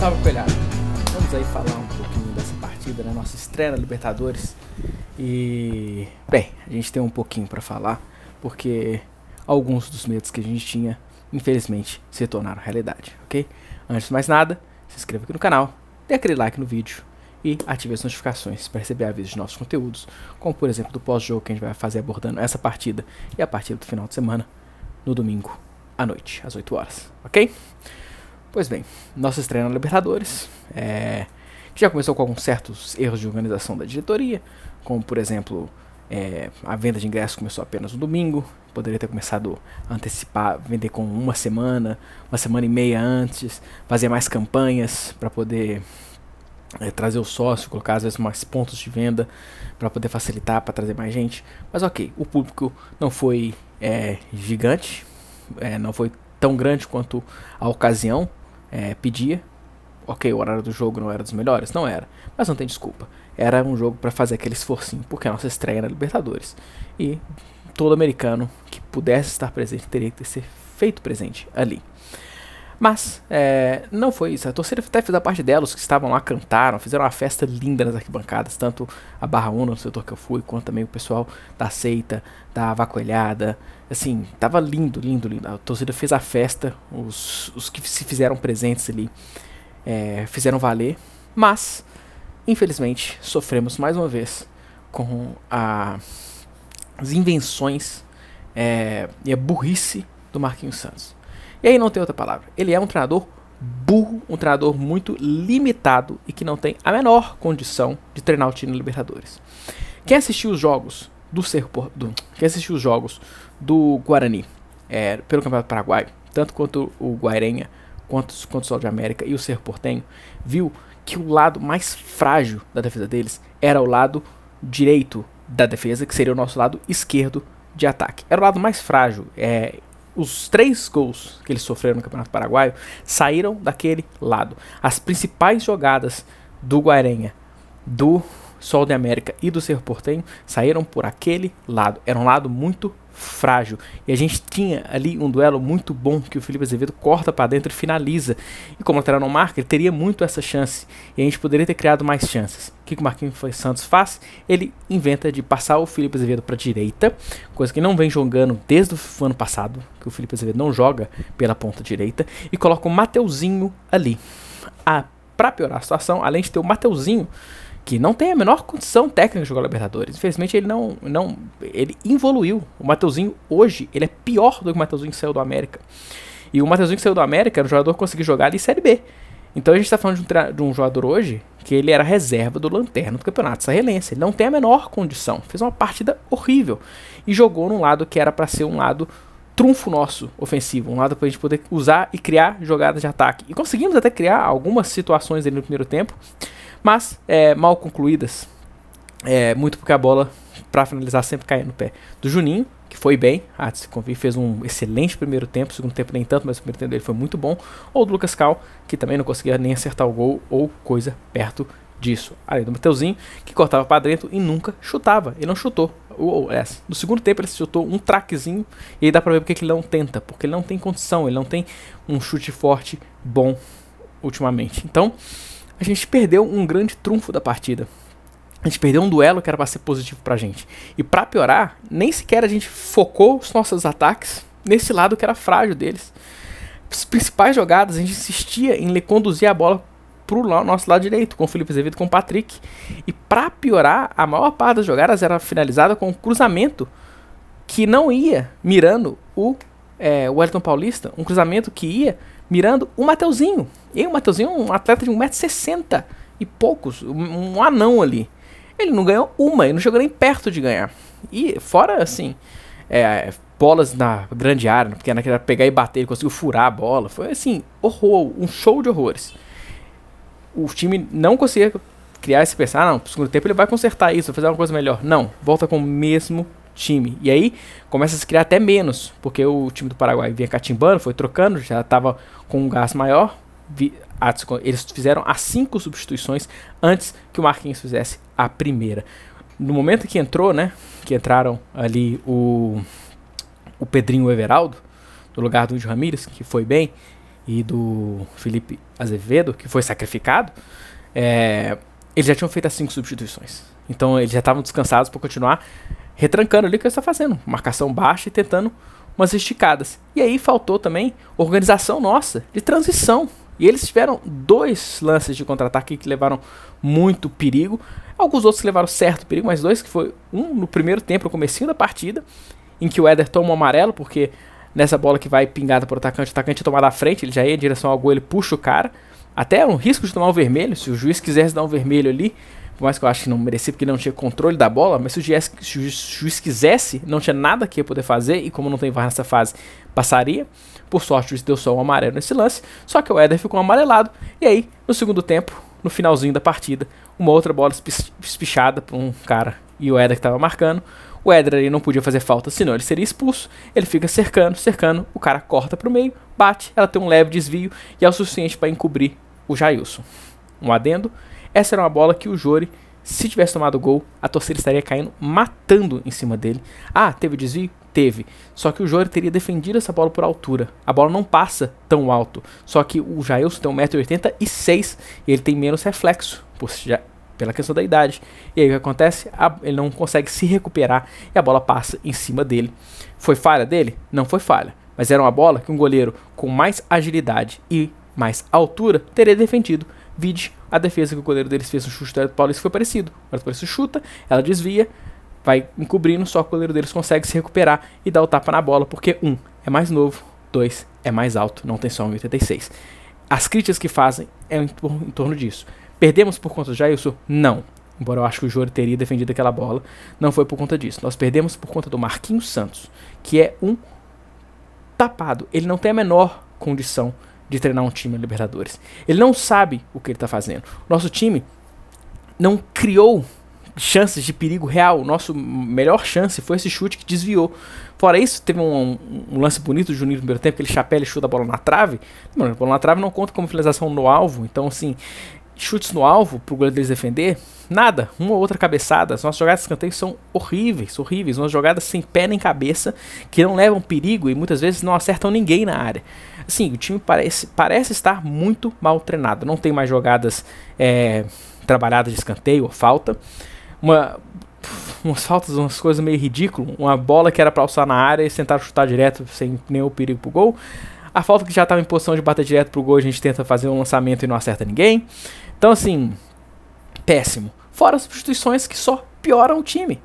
Salve Coelhada! Vamos aí falar um pouquinho dessa partida, né? Nossa estreia na Libertadores. E, bem, a gente tem um pouquinho para falar, porque alguns dos medos que a gente tinha, infelizmente, se tornaram realidade, ok? Antes de mais nada, se inscreva aqui no canal, dê aquele like no vídeo e ative as notificações para receber avisos de nossos conteúdos, como por exemplo do pós-jogo que a gente vai fazer abordando essa partida e a partida do final de semana, no domingo à noite, às 8 horas, ok? Pois bem, nossa estreia na Libertadores, é, que já começou com alguns certos erros de organização da diretoria, como por exemplo, é, a venda de ingressos começou apenas no domingo, poderia ter começado a antecipar, vender com uma semana, uma semana e meia antes, fazer mais campanhas para poder é, trazer o sócio, colocar às vezes mais pontos de venda para poder facilitar, para trazer mais gente. Mas ok, o público não foi é, gigante, é, não foi tão grande quanto a ocasião, é, pedia. Ok, o horário do jogo não era dos melhores? Não era. Mas não tem desculpa. Era um jogo para fazer aquele esforcinho, porque a nossa estreia era Libertadores. E todo americano que pudesse estar presente teria que ter ser feito presente ali. Mas é, não foi isso. A torcida até fez a parte dela, os que estavam lá cantaram, fizeram uma festa linda nas arquibancadas, tanto a Barra 1 no setor que eu fui, quanto também o pessoal da seita, da vacoelhada. Assim, tava lindo, lindo, lindo. A torcida fez a festa, os, os que se fizeram presentes ali é, fizeram valer. Mas, infelizmente, sofremos mais uma vez com a, as invenções é, e a burrice do Marquinhos Santos. E aí não tem outra palavra. Ele é um treinador burro, um treinador muito limitado e que não tem a menor condição de treinar o time na Libertadores. Quem assistiu os jogos do Cerro do, quem assistiu os jogos do Guarani é, pelo Campeonato Paraguai, tanto quanto o Guairenha, quanto, quanto o Sol de América e o Cerro Portenho, viu que o lado mais frágil da defesa deles era o lado direito da defesa, que seria o nosso lado esquerdo de ataque. Era o lado mais frágil, é, os três gols que eles sofreram no Campeonato Paraguaio saíram daquele lado. As principais jogadas do Guarenha, do Sol de América e do Cerro Portenho saíram por aquele lado. Era um lado muito frágil. E a gente tinha ali um duelo muito bom que o Felipe Azevedo corta para dentro e finaliza. E como o lateral não marca, ele teria muito essa chance. E a gente poderia ter criado mais chances. O que o Marquinhos Santos faz? Ele inventa de passar o Felipe Azevedo para direita, coisa que não vem jogando desde o ano passado, que o Felipe Azevedo não joga pela ponta direita, e coloca o Mateuzinho ali. Ah, para piorar a situação, além de ter o Mateuzinho que não tem a menor condição técnica de jogar Libertadores. Infelizmente ele não, não ele evoluiu. O Mateuzinho hoje, ele é pior do que o Mateuzinho que saiu do América. E o Mateuzinho que saiu do América era um jogador que conseguiu jogar ali em Série B. Então a gente está falando de um, de um, jogador hoje que ele era reserva do Lanterna do Campeonato Sarrelense. Ele não tem a menor condição. Fez uma partida horrível. E jogou num lado que era para ser um lado trunfo nosso ofensivo. Um lado para a gente poder usar e criar jogadas de ataque. E conseguimos até criar algumas situações ali no primeiro tempo mas é, mal concluídas. É, muito porque a bola, para finalizar, sempre caía no pé do Juninho, que foi bem. Ah, se convir, fez um excelente primeiro tempo, segundo tempo nem tanto, mas o primeiro tempo dele foi muito bom. Ou do Lucas Cal, que também não conseguia nem acertar o gol ou coisa perto disso. Além do Mateuzinho, que cortava para dentro e nunca chutava. Ele não chutou. Ou, é, no segundo tempo ele se chutou um traquezinho e aí dá pra ver porque ele não tenta, porque ele não tem condição, ele não tem um chute forte bom ultimamente. Então, a gente perdeu um grande trunfo da partida. A gente perdeu um duelo que era para ser positivo pra gente. E para piorar, nem sequer a gente focou os nossos ataques nesse lado que era frágil deles. As principais jogadas, a gente insistia em conduzir a bola pro nosso lado direito, com o Felipe Azevedo com o Patrick. E para piorar, a maior parte das jogadas era finalizada com um cruzamento que não ia mirando o é, Wellington Paulista, um cruzamento que ia mirando o Mateuzinho. E o Mateuzinho é um atleta de 1,60m e poucos, um anão ali. Ele não ganhou uma, ele não chegou nem perto de ganhar. E fora assim, é, bolas na grande área, porque naquela pegar e bater, ele conseguiu furar a bola. Foi assim, horror, um show de horrores. O time não conseguia criar esse pensar, ah, não, no segundo tempo ele vai consertar isso, vai fazer uma coisa melhor. Não, volta com o mesmo time. E aí começa a se criar até menos, porque o time do Paraguai vinha catimbando, foi trocando, já estava com um gás maior. Eles fizeram as cinco substituições antes que o Marquinhos fizesse a primeira. No momento que entrou, né? Que entraram ali o, o Pedrinho Everaldo, no lugar do Índio Ramírez, que foi bem, e do Felipe Azevedo, que foi sacrificado. É, eles já tinham feito as cinco substituições. Então eles já estavam descansados para continuar retrancando ali o que ele está fazendo. Marcação baixa e tentando umas esticadas. E aí faltou também organização nossa de transição. E eles tiveram dois lances de contra-ataque que levaram muito perigo. Alguns outros levaram certo perigo, mas dois que foi um no primeiro tempo, no comecinho da partida, em que o Éder toma um amarelo, porque nessa bola que vai pingada para o atacante, o atacante é tomar da frente, ele já ia em direção ao gol, ele puxa o cara. Até é um risco de tomar o vermelho, se o juiz quisesse dar um vermelho ali, por mais que eu acho que não merecia, porque não tinha controle da bola, mas se o juiz, se o juiz quisesse, não tinha nada que ia poder fazer, e como não tem VAR nessa fase, passaria. Por sorte, o juiz deu só um amarelo nesse lance, só que o Éder ficou amarelado, e aí, no segundo tempo, no finalzinho da partida, uma outra bola espichada por um cara e o Éder que estava marcando, o Éder ali não podia fazer falta, senão ele seria expulso. Ele fica cercando, cercando, o cara corta para o meio, bate, ela tem um leve desvio e é o suficiente para encobrir o Jailson. Um adendo, essa era uma bola que o Jori, se tivesse tomado gol, a torcida estaria caindo, matando em cima dele. Ah, teve desvio? Teve. Só que o Jori teria defendido essa bola por altura. A bola não passa tão alto. Só que o Jailson tem 1,86m e ele tem menos reflexo, por já, pela questão da idade. E aí o que acontece? A, ele não consegue se recuperar e a bola passa em cima dele. Foi falha dele? Não foi falha. Mas era uma bola que um goleiro com mais agilidade e mais altura teria defendido. Vide a defesa que o goleiro deles fez no chute do Paulista foi parecido. O Paulista chuta, ela desvia, vai encobrindo, só que o goleiro deles consegue se recuperar e dar o tapa na bola, porque um é mais novo, dois é mais alto, não tem só 1,86. As críticas que fazem é em, em torno disso. Perdemos por conta do Jailson? Não. Embora eu acho que o Jori teria defendido aquela bola, não foi por conta disso. Nós perdemos por conta do Marquinhos Santos, que é um tapado. Ele não tem a menor condição de treinar um time na Libertadores. Ele não sabe o que ele está fazendo. Nosso time não criou chances de perigo real. Nosso melhor chance foi esse chute que desviou. Fora isso, teve um, um lance bonito do Juninho no primeiro tempo, que ele chapéu e chuta a bola na trave. Mano, a bola na trave não conta como finalização no alvo. Então, assim, chutes no alvo pro goleiro deles defender, nada. Uma ou outra cabeçada. As nossas jogadas de escanteio são horríveis, horríveis. Umas jogadas sem pé nem cabeça, que não levam perigo e muitas vezes não acertam ninguém na área. Sim, o time parece, parece estar muito mal treinado. Não tem mais jogadas é, trabalhadas de escanteio ou falta. Uma, umas faltas, umas coisas meio ridículas. Uma bola que era para alçar na área e tentar chutar direto sem nenhum perigo pro gol. A falta que já estava em posição de bater direto pro gol, a gente tenta fazer um lançamento e não acerta ninguém. Então, assim, péssimo. Fora as substituições que só pioram o time.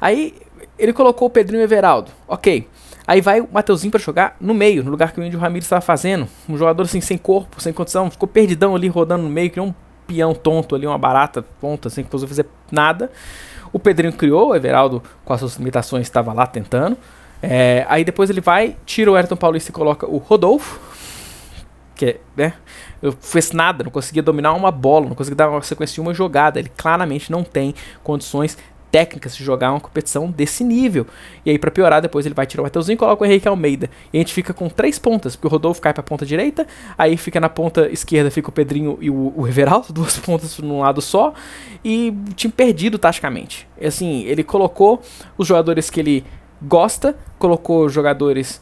Aí ele colocou o Pedrinho Everaldo. Ok, Aí vai o Mateuzinho para jogar no meio, no lugar que o Índio Ramirez estava fazendo. Um jogador assim, sem corpo, sem condição, ficou perdidão ali rodando no meio, criou um peão tonto ali, uma barata tonta, assim, que não fazer nada. O Pedrinho criou, o Everaldo, com as suas limitações, estava lá tentando. É, aí depois ele vai, tira o Ayrton Paulista e coloca o Rodolfo, que né, eu fez nada, não conseguia dominar uma bola, não conseguia dar uma sequência de uma jogada. Ele claramente não tem condições técnica se jogar uma competição desse nível. E aí, para piorar, depois ele vai tirar o Mateuzinho e coloca o Henrique Almeida. E a gente fica com três pontas, porque o Rodolfo cai pra ponta direita, aí fica na ponta esquerda, fica o Pedrinho e o, o Everaldo, duas pontas num lado só, e time perdido taticamente. Assim, ele colocou os jogadores que ele gosta, colocou jogadores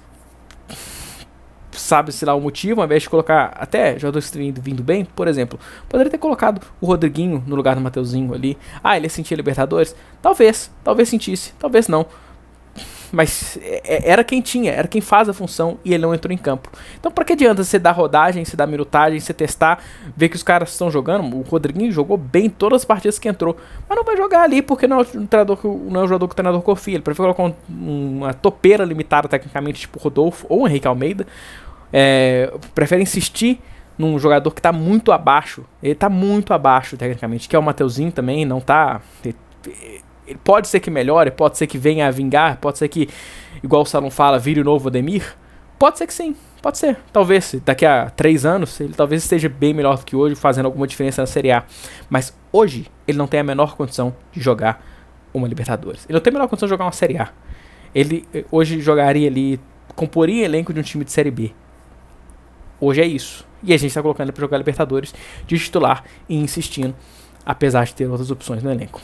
sabe-se lá o motivo, ao invés de colocar até jogadores vindo bem, por exemplo, poderia ter colocado o Rodriguinho no lugar do Mateuzinho ali. Ah, ele sentia Libertadores? Talvez, talvez sentisse, talvez não. Mas é, é, era quem tinha, era quem faz a função e ele não entrou em campo. Então, para que adianta você dar rodagem, você dar minutagem, você testar, ver que os caras estão jogando? O Rodriguinho jogou bem todas as partidas que entrou, mas não vai jogar ali porque não é um, treinador, não é um jogador que o treinador confia. Ele prefere colocar um, uma topeira limitada tecnicamente, tipo Rodolfo ou Henrique Almeida, é, prefere insistir num jogador que está muito abaixo. Ele está muito abaixo, tecnicamente, que é o Mateuzinho também, não tá. Ele, pode ser que melhore, pode ser que venha a vingar, pode ser que, igual o Salom fala, vire o novo Ademir. Pode ser que sim, pode ser. Talvez daqui a três anos ele talvez esteja bem melhor do que hoje, fazendo alguma diferença na Série A. Mas hoje ele não tem a menor condição de jogar uma Libertadores. Ele não tem a menor condição de jogar uma Série A. Ele eh, hoje jogaria ali, comporia elenco de um time de Série B hoje é isso. E a gente está colocando ele para jogar Libertadores de titular e insistindo, apesar de ter outras opções no elenco.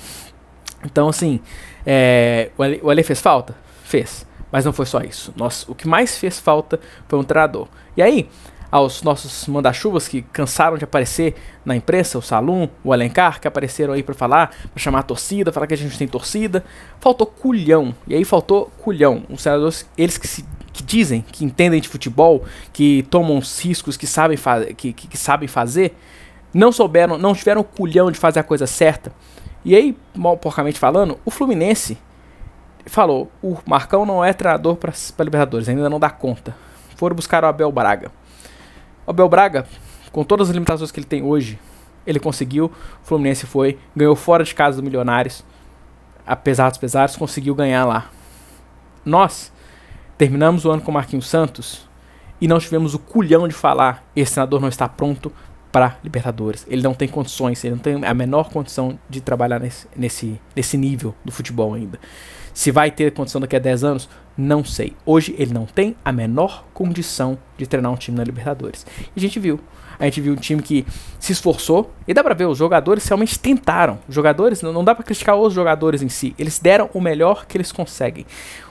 Então, assim, é, o, Ale, o Ale fez falta? Fez. Mas não foi só isso. Nossa, o que mais fez falta foi um treinador. E aí, aos nossos manda-chuvas que cansaram de aparecer na imprensa, o Salum, o Alencar, que apareceram aí para falar, para chamar a torcida, falar que a gente tem torcida. Faltou culhão, e aí faltou culhão. Os senadores, eles que se que dizem que entendem de futebol, que tomam os riscos, que sabem, que, que, que, sabem fazer, não souberam, não tiveram o culhão de fazer a coisa certa. E aí, mal porcamente falando, o Fluminense falou: o Marcão não é treinador para Libertadores, ainda não dá conta. Foram buscar o Abel Braga. O Abel Braga, com todas as limitações que ele tem hoje, ele conseguiu. O Fluminense foi, ganhou fora de casa do Milionários, apesar dos pesares, conseguiu ganhar lá. Nós terminamos o ano com o Marquinhos Santos e não tivemos o culhão de falar: esse senador não está pronto para Libertadores. Ele não tem condições, ele não tem a menor condição de trabalhar nesse, nesse, nesse nível do futebol ainda. Se vai ter condição daqui a 10 anos, não sei. Hoje ele não tem a menor condição de treinar um time na Libertadores. E a gente viu. A gente viu um time que se esforçou. E dá pra ver, os jogadores realmente tentaram. Os jogadores, não, não dá para criticar os jogadores em si. Eles deram o melhor que eles conseguem.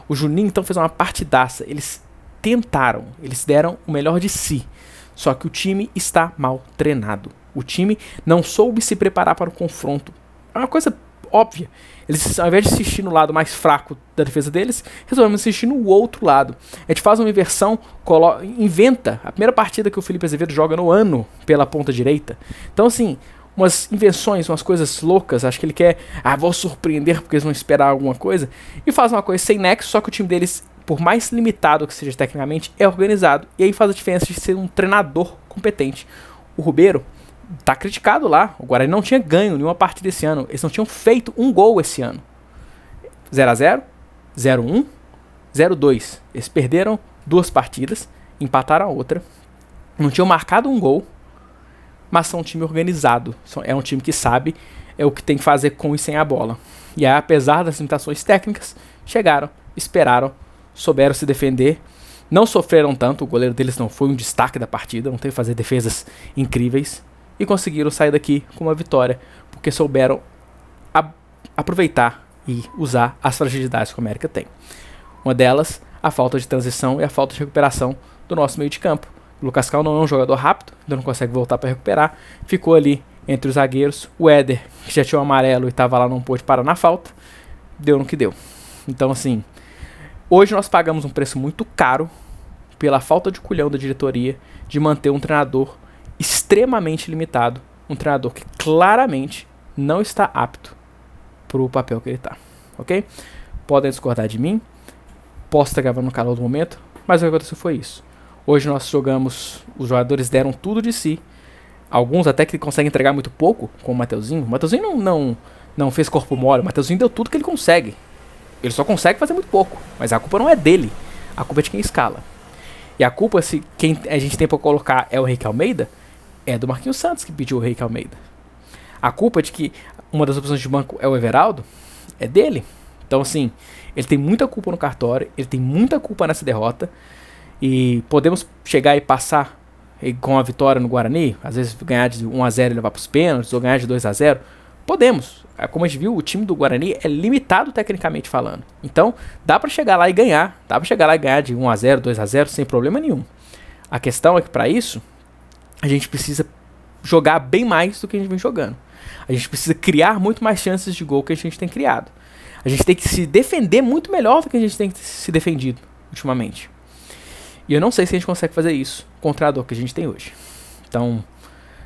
O Juninho então fez uma partidaça. Eles tentaram, eles deram o melhor de si. Só que o time está mal treinado. O time não soube se preparar para o confronto. É uma coisa óbvia. Eles, ao invés de assistir no lado mais fraco da defesa deles, resolvemos assistir no outro lado. A gente faz uma inversão, inventa a primeira partida que o Felipe Azevedo joga no ano pela ponta direita. Então, assim, umas invenções, umas coisas loucas. Acho que ele quer, ah, vou surpreender porque eles vão esperar alguma coisa. E faz uma coisa sem nexo, só que o time deles por mais limitado que seja tecnicamente, é organizado. E aí faz a diferença de ser um treinador competente. O Rubeiro tá criticado lá. O Guarani não tinha ganho nenhuma partida esse ano. Eles não tinham feito um gol esse ano. 0 a 0 0 x 1 0 x 2 Eles perderam duas partidas, empataram a outra. Não tinham marcado um gol, mas são um time organizado. É um time que sabe é o que tem que fazer com e sem a bola. E aí, apesar das limitações técnicas, chegaram, esperaram souberam se defender, não sofreram tanto, o goleiro deles não foi um destaque da partida, não teve que fazer defesas incríveis, e conseguiram sair daqui com uma vitória, porque souberam aproveitar e usar as fragilidades que o América tem. Uma delas, a falta de transição e a falta de recuperação do nosso meio de campo. O Lucas Cal não é um jogador rápido, então não consegue voltar para recuperar. Ficou ali entre os zagueiros. O Éder, que já tinha o um amarelo e estava lá, não pôde parar na falta. Deu no que deu. Então, assim, Hoje nós pagamos um preço muito caro pela falta de culhão da diretoria de manter um treinador extremamente limitado, um treinador que claramente não está apto para o papel que ele está, ok? Podem discordar de mim, posso estar gravando no calor do momento, mas o que aconteceu foi isso. Hoje nós jogamos, os jogadores deram tudo de si, alguns até que conseguem entregar muito pouco, como o Mateuzinho. O Mateuzinho não, não, não fez corpo mole, o Mateuzinho deu tudo que ele consegue. Ele só consegue fazer muito pouco, mas a culpa não é dele, a culpa é de quem escala. E a culpa, se quem a gente tem para colocar é o Henrique Almeida, é do Marquinhos Santos que pediu o Henrique Almeida. A culpa é de que uma das opções de banco é o Everaldo é dele. Então, assim, ele tem muita culpa no cartório, ele tem muita culpa nessa derrota. E podemos chegar e passar com a vitória no Guarani, às vezes ganhar de 1 a 0 e levar para os pênaltis, ou ganhar de 2 a 0 Podemos. É, como a gente viu, o time do Guarani é limitado tecnicamente falando. Então, dá para chegar lá e ganhar. Dá para chegar lá e ganhar de 1 a 0, 2 a 0 sem problema nenhum. A questão é que para isso, a gente precisa jogar bem mais do que a gente vem jogando. A gente precisa criar muito mais chances de gol que a gente tem criado. A gente tem que se defender muito melhor do que a gente tem se defendido ultimamente. E eu não sei se a gente consegue fazer isso contra a dor que a gente tem hoje. Então,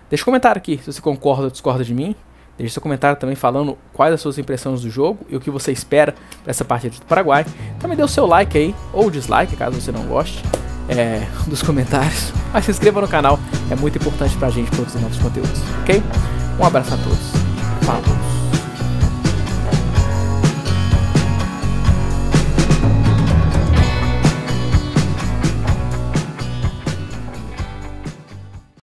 deixa um comentário aqui se você concorda ou discorda de mim. Deixe seu comentário também falando quais as suas impressões do jogo e o que você espera para essa partida do Paraguai. Também dê o seu like aí, ou dislike, caso você não goste é, dos comentários. Mas se inscreva no canal, é muito importante para a gente produzir novos conteúdos, ok? Um abraço a todos.